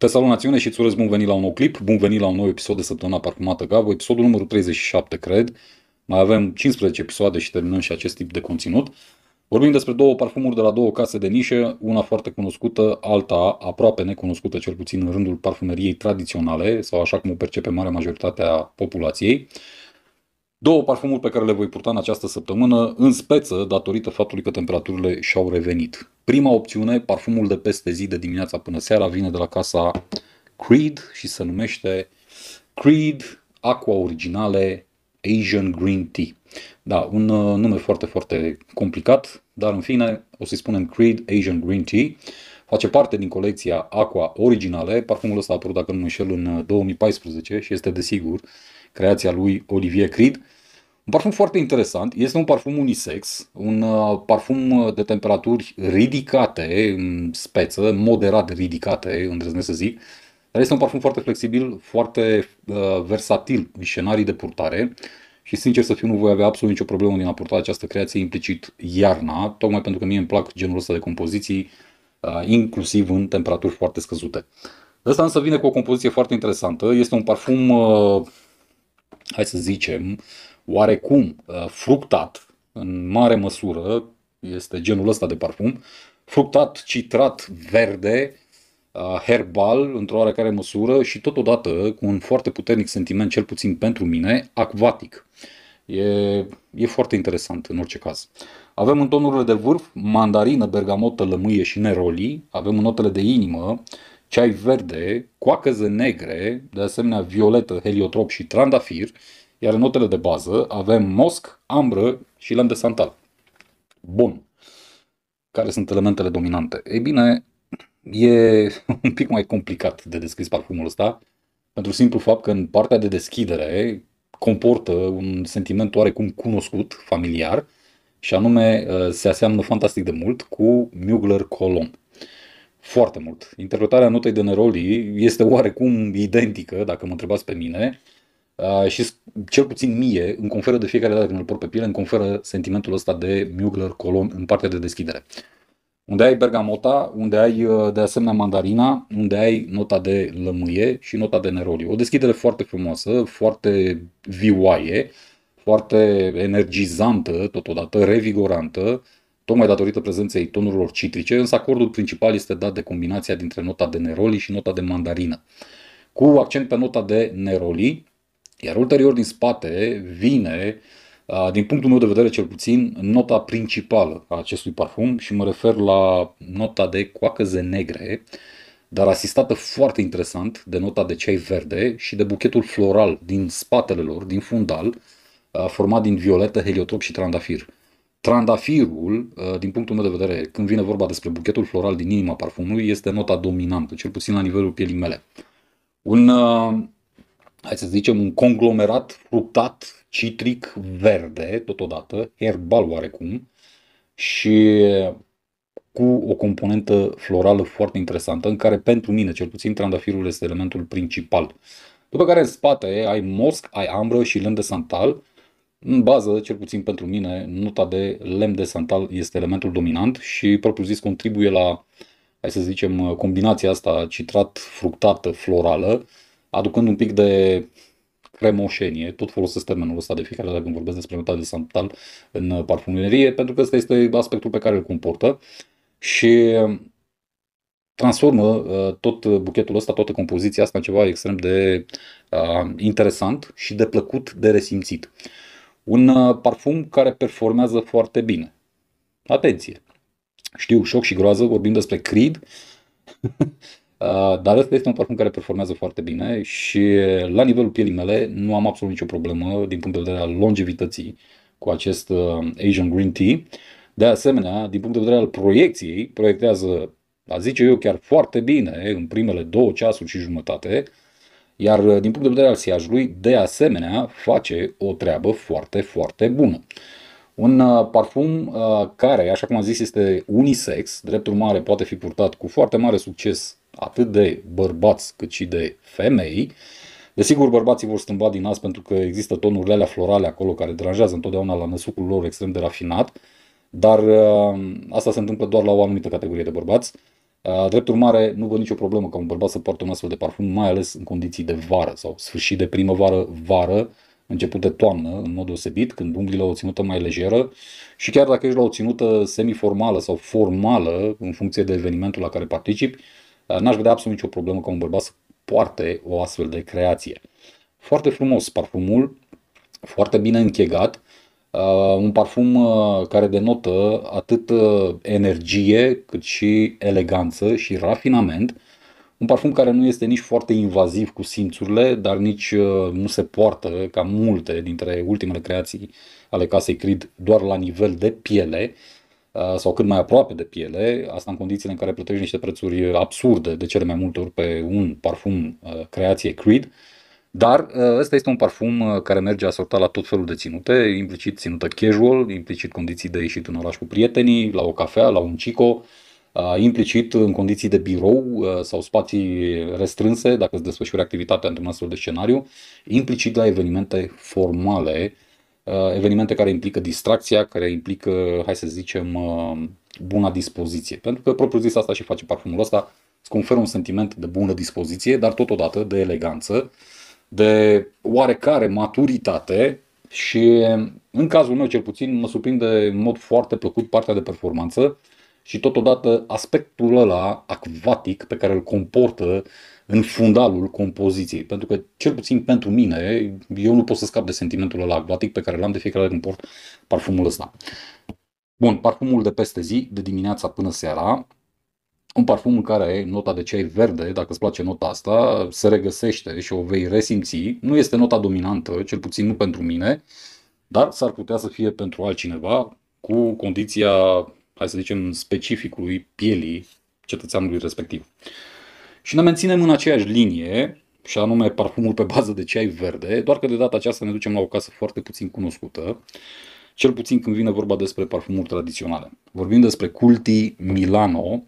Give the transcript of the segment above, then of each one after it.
Te salut națiune și îți urez bun venit la un nou clip, bun venit la un nou episod de săptămâna parfumată Gavo, episodul numărul 37, cred. Mai avem 15 episoade și terminăm și acest tip de conținut. Vorbim despre două parfumuri de la două case de nișe, una foarte cunoscută, alta aproape necunoscută, cel puțin în rândul parfumeriei tradiționale, sau așa cum o percepe marea majoritatea populației. Uh, Două parfumuri pe care le voi purta în această săptămână, în speță datorită faptului că temperaturile și-au revenit. Prima opțiune, parfumul de peste zi de dimineața până seara, vine de la casa Creed și se numește Creed Aqua Originale Asian Green Tea. Da, un uh, nume foarte, foarte complicat, dar în fine o să-i spunem Creed Asian Green Tea. Face parte din colecția Aqua Originale. Parfumul ăsta a apărut, dacă nu mă înșel, în 2014 uh, și este desigur creația lui Olivier Creed. Un parfum foarte interesant, este un parfum unisex, un uh, parfum uh, de temperaturi ridicate în speță, moderat ridicate, îndrăznesc să zic, dar este un parfum foarte flexibil, foarte uh, versatil în scenarii de purtare și sincer să fiu nu voi avea absolut nicio problemă din a purta această creație implicit iarna, tocmai pentru că mie îmi plac genul ăsta de compoziții, uh, inclusiv în temperaturi foarte scăzute. Ăsta însă vine cu o compoziție foarte interesantă, este un parfum uh, hai să zicem, oarecum uh, fructat, în mare măsură, este genul ăsta de parfum, fructat, citrat, verde, uh, herbal, într-o oarecare măsură și totodată cu un foarte puternic sentiment, cel puțin pentru mine, acvatic. E, e foarte interesant în orice caz. Avem în tonurile de vârf mandarină, bergamotă, lămâie și neroli. Avem în notele de inimă ceai verde, coacăză negre, de asemenea violetă, heliotrop și trandafir, iar în notele de bază avem mosc, ambră și lemn de santal. Bun. Care sunt elementele dominante? Ei bine, e un pic mai complicat de descris parfumul ăsta, pentru simplu fapt că în partea de deschidere comportă un sentiment oarecum cunoscut, familiar, și anume uh, se aseamnă fantastic de mult cu Mugler Colomb foarte mult. Interpretarea notei de Neroli este oarecum identică, dacă mă întrebați pe mine, uh, și cel puțin mie îmi conferă de fiecare dată când îl port pe piele, îmi conferă sentimentul ăsta de Mugler colon în partea de deschidere. Unde ai bergamota, unde ai uh, de asemenea mandarina, unde ai nota de lămâie și nota de neroli. O deschidere foarte frumoasă, foarte vioaie, foarte energizantă totodată, revigorantă, Tocmai datorită prezenței tonurilor citrice, însă acordul principal este dat de combinația dintre nota de neroli și nota de mandarină. Cu accent pe nota de neroli, iar ulterior din spate vine, din punctul meu de vedere cel puțin, nota principală a acestui parfum și mă refer la nota de coacăze negre, dar asistată foarte interesant de nota de ceai verde și de buchetul floral din spatele lor, din fundal, format din violetă, heliotrop și trandafir. Trandafirul, uh, din punctul meu de vedere, când vine vorba despre buchetul floral din inima parfumului, este nota dominantă, cel puțin la nivelul pielii mele. Un, uh, hai să zicem, un conglomerat fructat, citric, verde, totodată, herbal oarecum, și cu o componentă florală foarte interesantă, în care pentru mine, cel puțin, trandafirul este elementul principal. După care în spate ai mosc, ai ambră și lân de santal, în bază, cel puțin pentru mine, nota de lemn de santal este elementul dominant și propriu-zis contribuie la, hai să zicem, combinația asta citrat-fructată florală, aducând un pic de cremoșenie, tot folosesc termenul ăsta de fiecare dată când vorbesc despre nota de santal în parfumerie, pentru că ăsta este aspectul pe care îl comportă și transformă uh, tot buchetul ăsta, toată compoziția asta în ceva extrem de uh, interesant și de plăcut de resimțit un uh, parfum care performează foarte bine. Atenție! Știu, șoc și groază, vorbim despre Creed, uh, dar ăsta este un parfum care performează foarte bine și uh, la nivelul pielii mele nu am absolut nicio problemă din punct de vedere al longevității cu acest Asian Green Tea. De asemenea, din punct de vedere al proiecției, proiectează, a zice eu, chiar foarte bine în primele două ceasuri și jumătate, iar uh, din punct de vedere al siajului, de asemenea, face o treabă foarte, foarte bună. Un uh, parfum uh, care, așa cum am zis, este unisex, drept urmare poate fi purtat cu foarte mare succes atât de bărbați cât și de femei. Desigur, bărbații vor stâmba din nas pentru că există tonurile alea florale acolo care deranjează întotdeauna la năsucul lor extrem de rafinat, dar asta se întâmplă doar la o anumită categorie de bărbați. Uh, drept urmare, nu văd nicio problemă ca un bărbat să poartă un astfel de parfum, mai ales în condiții de vară sau sfârșit de primăvară, vară, început de toamnă, în mod deosebit, când umbli la o ținută mai lejeră și chiar dacă ești la o ținută semiformală sau formală, în funcție de evenimentul la care participi, uh, n-aș vedea absolut nicio problemă ca un bărbat să poarte o astfel de creație. Foarte frumos parfumul, foarte bine închegat, Uh, un parfum uh, care denotă atât uh, energie cât și eleganță și rafinament. Un parfum care nu este nici foarte invaziv cu simțurile, dar nici nu se poartă ca multe dintre ultimele creații ale casei Creed doar la nivel de piele sau cât mai aproape de piele, asta în condițiile în care plătești niște prețuri absurde de cele mai multe ori pe un parfum creație Creed dar uh, ăsta este un parfum uh, care merge asortat la tot felul de ținute, implicit ținută casual, implicit condiții de ieșit în oraș cu prietenii, la o cafea, la un cico, uh, implicit în condiții de birou sau spații restrânse, dacă îți desfășuri activitatea într-un astfel de scenariu, implicit la evenimente formale, evenimente care implică distracția, care implică, hai să zicem, buna dispoziție. Pentru că propriu zis asta și face parfumul ăsta, îți conferă un sentiment de bună dispoziție, dar totodată de eleganță, de oarecare maturitate și în cazul meu cel puțin mă surprinde în mod foarte plăcut partea de performanță și totodată aspectul ăla acvatic pe care îl comportă în fundalul compoziției. Pentru că, cel puțin pentru mine, eu nu pot să scap de sentimentul ăla acvatic pe care l-am de fiecare dată când port parfumul ăsta. Bun, parfumul de peste zi, de dimineața până seara, un parfum în care ai nota de ceai verde, dacă îți place nota asta, se regăsește și o vei resimți. Nu este nota dominantă, cel puțin nu pentru mine, dar s-ar putea să fie pentru altcineva cu condiția, hai să zicem, specificului pielii cetățeanului respectiv. Și ne menținem în aceeași linie, și anume parfumul pe bază de ceai verde, doar că de data aceasta ne ducem la o casă foarte puțin cunoscută, cel puțin când vine vorba despre parfumuri tradiționale. Vorbim despre Culti Milano,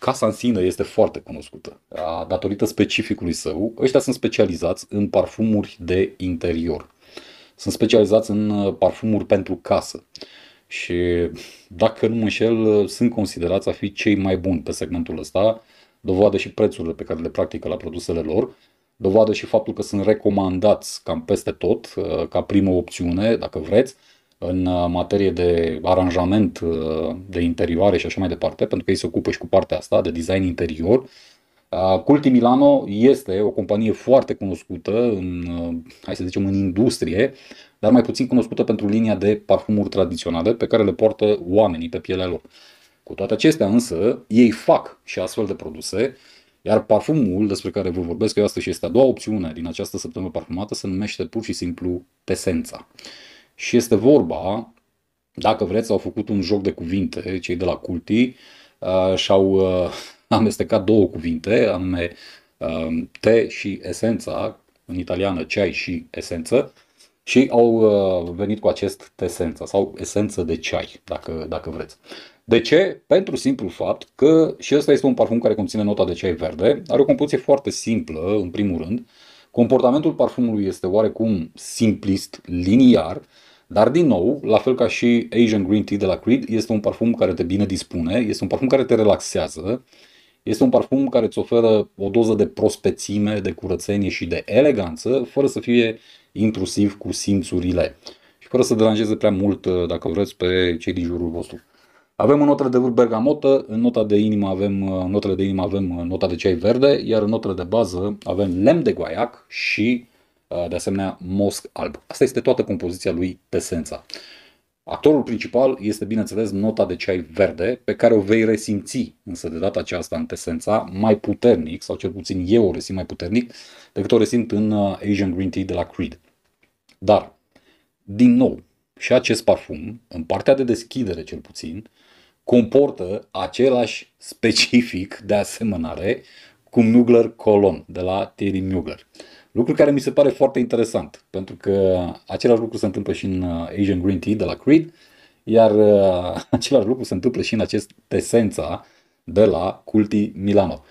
Casa în sine este foarte cunoscută, datorită specificului său. Ăștia sunt specializați în parfumuri de interior. Sunt specializați în uh, parfumuri pentru casă. Și dacă nu mă înșel, uh, sunt considerați a fi cei mai buni pe segmentul ăsta, dovadă și prețurile pe care le practică la produsele lor, dovadă și faptul că sunt recomandați cam peste tot, uh, ca primă opțiune, dacă vreți, în uh, materie de aranjament uh, de interioare și așa mai departe, pentru că ei se ocupă și cu partea asta de design interior. Uh, Culti Milano este o companie foarte cunoscută în, hai să zicem, în industrie, dar mai puțin cunoscută pentru linia de parfumuri tradiționale pe care le poartă oamenii pe pielea lor. Cu toate acestea însă, ei fac și astfel de produse, iar parfumul despre care vă vorbesc eu astăzi și este a doua opțiune din această săptămână parfumată se numește pur și simplu Pesența. Și este vorba, dacă vreți, au făcut un joc de cuvinte cei de la Culti uh, și au uh, amestecat două cuvinte, anume uh, te și esența, în italiană ceai și esență, și au uh, venit cu acest tesență sau esență de ceai, dacă, dacă vreți. De ce? Pentru simplu fapt că și ăsta este un parfum care conține nota de ceai verde, are o compoziție foarte simplă, în primul rând. Comportamentul parfumului este oarecum simplist, liniar, uh, dar, din nou, la fel ca și Asian Green Tea de la Creed, este un parfum care te bine dispune, este un parfum care te relaxează, este un parfum care îți oferă o doză de prospețime, de curățenie și de eleganță, fără să fie intrusiv cu simțurile și fără să deranjeze prea mult, uh, dacă vreți, pe cei din jurul vostru. Avem în notele de vârf bergamotă, în nota de inimă avem, uh, în notele de inimă avem uh, nota de ceai verde, iar în notele de bază avem lemn de guaiac și Uh, de asemenea mosc alb. Asta este toată compoziția lui Tesența. Actorul principal este, bineînțeles, nota de ceai verde, pe care o vei resimți, însă de data aceasta în Tesența, mai puternic, sau cel puțin eu o resimt mai puternic, decât o resimt în uh, Asian Green Tea de la Creed. Dar, din nou, și acest parfum, în partea de deschidere cel puțin, comportă același specific de asemănare cu Mugler Colon de la Thierry Mugler. Uh, Lucru care mi se pare foarte interesant, pentru că același lucru se întâmplă și în uh, Asian Green Tea de la Creed, iar uh, același lucru se întâmplă și în acest esența de la Culti Milano.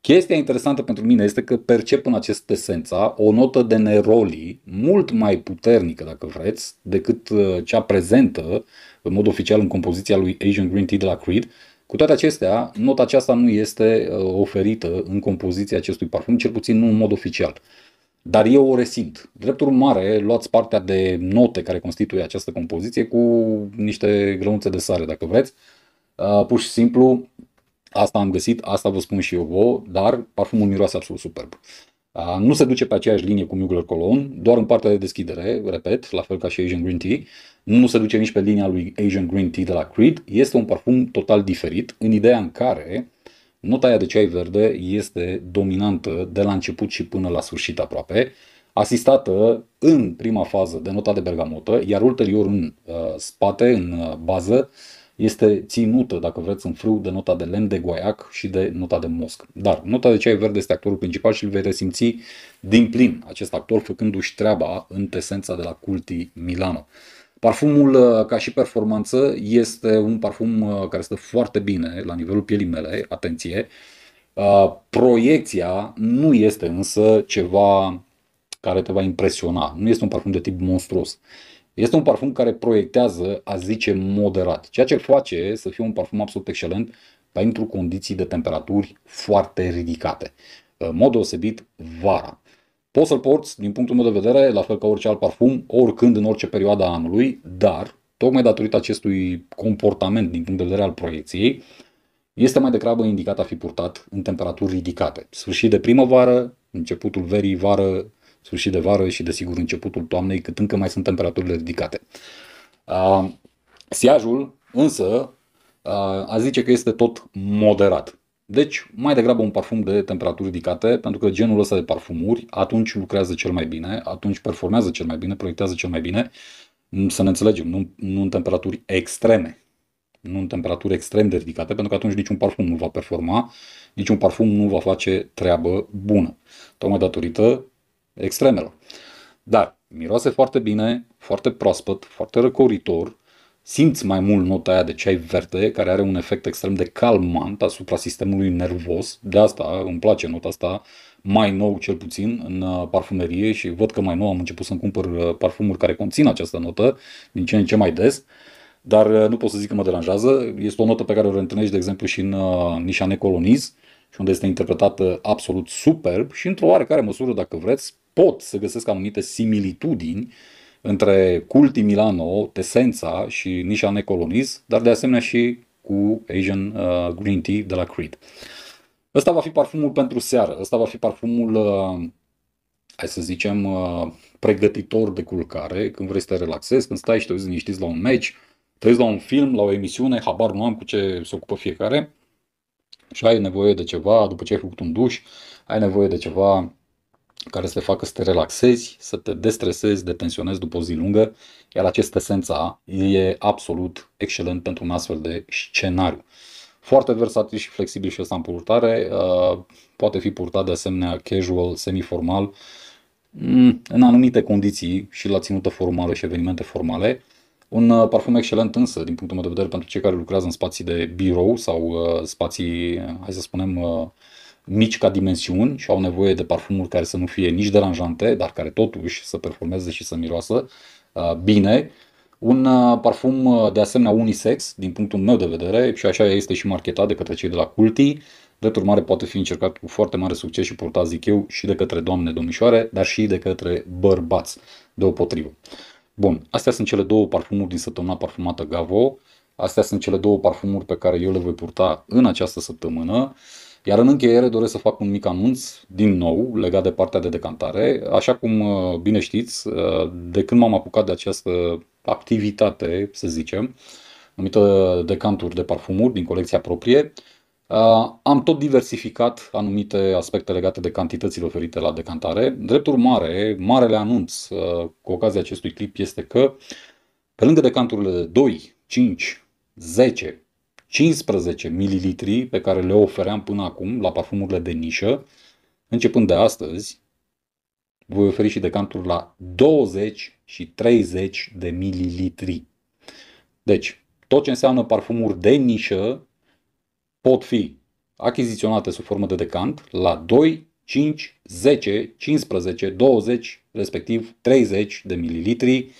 Chestia interesantă pentru mine este că percep în acest esența o notă de neroli mult mai puternică, dacă vreți, decât uh, cea prezentă în mod oficial în compoziția lui Asian Green Tea de la Creed. Cu toate acestea, nota aceasta nu este oferită în compoziția acestui parfum, cel puțin nu în mod oficial. Dar eu o resimt. Drept urmare, luați partea de note care constituie această compoziție cu niște grăunțe de sare, dacă vreți. Uh, pur și simplu, asta am găsit, asta vă spun și eu vouă, dar parfumul miroase absolut superb. Uh, nu se duce pe aceeași linie cu Mugler Cologne, doar în partea de deschidere, repet, la fel ca și Asian Green Tea. Nu se duce nici pe linia lui Asian Green Tea de la Creed. Este un parfum total diferit, în ideea în care Nota aia de ceai verde este dominantă de la început și până la sfârșit aproape, asistată în prima fază de nota de bergamotă, iar ulterior în uh, spate, în uh, bază, este ținută, dacă vreți, în frâu de nota de lemn, de goiac și de nota de mosc. Dar nota de ceai verde este actorul principal și îl vei resimți din plin acest actor făcându-și treaba în esența de la Culti Milano. Parfumul, uh, ca și performanță, este un parfum uh, care stă foarte bine la nivelul pielii mele, atenție. Uh, proiecția nu este însă ceva care te va impresiona. Nu este un parfum de tip monstruos. Este un parfum care proiectează, a zice, moderat, ceea ce face să fie un parfum absolut excelent pentru condiții de temperaturi foarte ridicate. În mod deosebit, vara. Poți să-l porți, din punctul meu de vedere, la fel ca orice alt parfum, oricând, în orice perioadă a anului, dar, tocmai datorită acestui comportament din punct de vedere al proiecției, este mai degrabă indicat a fi purtat în temperaturi ridicate. Sfârșit de primăvară, începutul verii, vară, sfârșit de vară și, desigur, începutul toamnei, cât încă mai sunt temperaturile ridicate. Uh, siajul, însă, uh, a zice că este tot moderat. Deci, mai degrabă un parfum de temperaturi ridicate, pentru că genul ăsta de parfumuri atunci lucrează cel mai bine, atunci performează cel mai bine, proiectează cel mai bine, mm, să ne înțelegem, nu, nu în temperaturi extreme, nu în temperaturi extrem de ridicate, pentru că atunci niciun parfum nu va performa, niciun parfum nu va face treabă bună, tocmai datorită extremelor. Dar miroase foarte bine, foarte proaspăt, foarte răcoritor, simți mai mult nota aia de ceai verde, care are un efect extrem de calmant asupra sistemului nervos. De asta îmi place nota asta, mai nou cel puțin, în uh, parfumerie și văd că mai nou am început să-mi cumpăr uh, parfumuri care conțin această notă, din ce în ce mai des. Dar uh, nu pot să zic că mă deranjează. Este o notă pe care o reîntâlnești, de exemplu, și în Nișane Coloniz, și unde este interpretată absolut superb și într-o oarecare măsură, dacă vreți, pot să găsesc anumite similitudini uh, între Culti Milano, Tesența și Nișa Necoloniz, dar de asemenea și cu Asian uh, Green Tea de la Creed. Ăsta va fi parfumul pentru seară, ăsta va fi parfumul, uh, hai să zicem, uh, pregătitor de culcare, când vrei să te relaxezi, când stai și te uiți liniștit la un match, te uiți la un film, la o emisiune, habar nu am cu ce se ocupă fiecare și ai nevoie de ceva după ce ai făcut un duș, ai nevoie de ceva care să te facă să te relaxezi, să te destresezi, detensionezi după o zi lungă, iar acest esența e absolut excelent pentru un astfel de scenariu. Foarte versatil și flexibil și ăsta în purtare, uh, poate fi purtat de asemenea casual, semi-formal, mm, în anumite condiții și la ținută formală și evenimente formale. Un uh, parfum excelent însă, din punctul meu de vedere, pentru cei care lucrează în spații de birou sau uh, spații, hai să spunem, mici ca dimensiuni și au nevoie de parfumuri care să nu fie nici deranjante, dar care totuși să performeze și să miroasă uh, bine. Un uh, parfum uh, de asemenea unisex, din punctul meu de vedere, și așa este și marketat de către cei de la Culti, Drept urmare, poate fi încercat cu foarte mare succes și purtat, zic eu, și de către doamne domnișoare, dar și de către bărbați, deopotrivă. Bun, astea sunt cele două parfumuri din săptămâna parfumată Gavo. Astea sunt cele două parfumuri pe care eu le voi purta în această săptămână. Iar în încheiere doresc să fac un mic anunț, din nou, legat de partea de decantare. Așa cum uh, bine știți, uh, de când m-am apucat de această activitate, să zicem, numită decanturi de parfumuri din colecția proprie, uh, am tot diversificat anumite aspecte legate de cantitățile oferite la decantare. Drept urmare, marele anunț cu ocazia acestui clip este că pe lângă decanturile de 2, 5, 10, 15 ml pe care le ofeream până acum la parfumurile de nișă, începând de astăzi, voi oferi și decanturi la 20 și 30 de mililitri. Deci, tot ce înseamnă parfumuri de nișă pot fi achiziționate sub formă de decant la 2, 5, 10, 15, 20, respectiv 30 de mililitri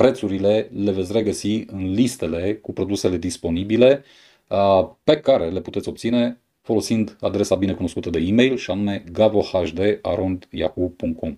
Prețurile le veți regăsi în listele cu produsele disponibile uh, pe care le puteți obține folosind adresa binecunoscută de e-mail și anume gavohd.yahoo.com.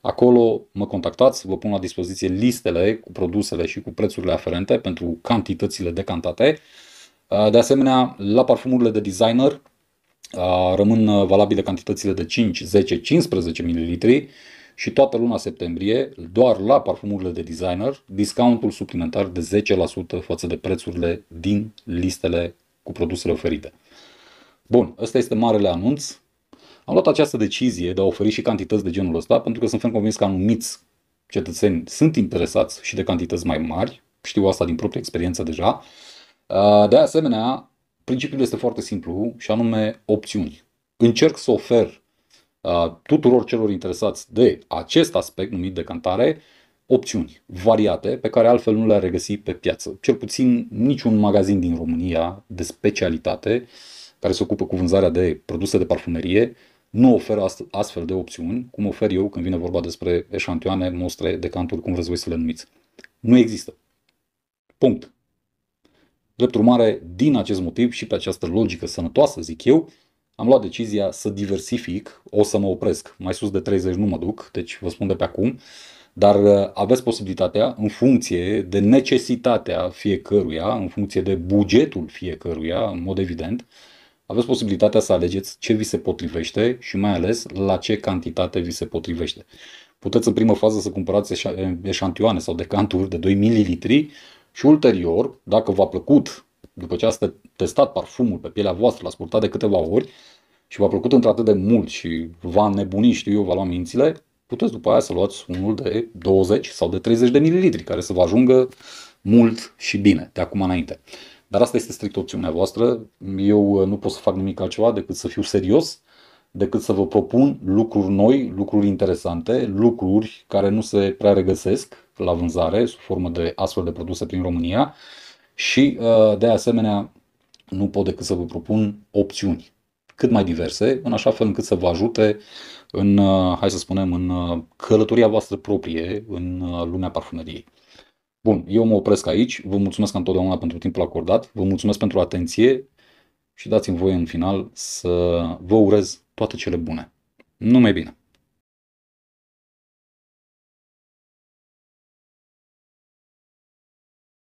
Acolo mă contactați, vă pun la dispoziție listele cu produsele și cu prețurile aferente pentru cantitățile decantate. Uh, de asemenea, la parfumurile de designer uh, rămân valabile cantitățile de 5, 10, 15 ml și toată luna septembrie doar la parfumurile de designer discountul suplimentar de 10% față de prețurile din listele cu produsele oferite. Bun, ăsta este marele anunț. Am luat această decizie de a oferi și cantități de genul ăsta pentru că sunt ferm convins că anumiți cetățeni sunt interesați și de cantități mai mari, știu asta din proprie experiență deja. Uh, de asemenea, principiul este foarte simplu și anume opțiuni. Încerc să ofer tuturor celor interesați de acest aspect numit de cantare opțiuni variate pe care altfel nu le-ar regăsi pe piață. Cel puțin niciun magazin din România de specialitate care se ocupă cu vânzarea de produse de parfumerie nu oferă astfel de opțiuni, cum ofer eu când vine vorba despre eșantioane, mostre, decanturi, cum vreți voi să le numiți. Nu există. Punct. Drept urmare, din acest motiv și pe această logică sănătoasă, zic eu, am luat decizia să diversific, o să mă opresc, mai sus de 30 nu mă duc, deci vă spun de pe acum, dar uh, aveți posibilitatea în funcție de necesitatea fiecăruia, în funcție de bugetul fiecăruia, în mod evident, aveți posibilitatea să alegeți ce vi se potrivește și mai ales la ce cantitate vi se potrivește. Puteți în primă fază să cumpărați eșantioane sau decanturi de 2 ml și ulterior, dacă v-a plăcut după ce ați testat parfumul pe pielea voastră, l-ați purtat de câteva ori, și v-a plăcut într-atât de mult și v-a nebunit, știu eu, v-a luat mințile, puteți după aia să luați unul de 20 sau de 30 de mililitri, care să vă ajungă mult și bine de acum înainte. Dar asta este strict opțiunea voastră. Eu uh, nu pot să fac nimic altceva decât să fiu serios, decât să vă propun lucruri noi, lucruri interesante, lucruri care nu se prea regăsesc la vânzare sub formă de astfel de produse prin România și uh, de asemenea nu pot decât să vă propun opțiuni cât mai diverse, în așa fel încât să vă ajute în, uh, hai să spunem, în uh, călătoria voastră proprie în uh, lumea parfumeriei. Bun, eu mă opresc aici, vă mulțumesc întotdeauna pentru timpul acordat, vă mulțumesc pentru atenție și dați-mi voie în final să vă urez toate cele bune. Numai bine!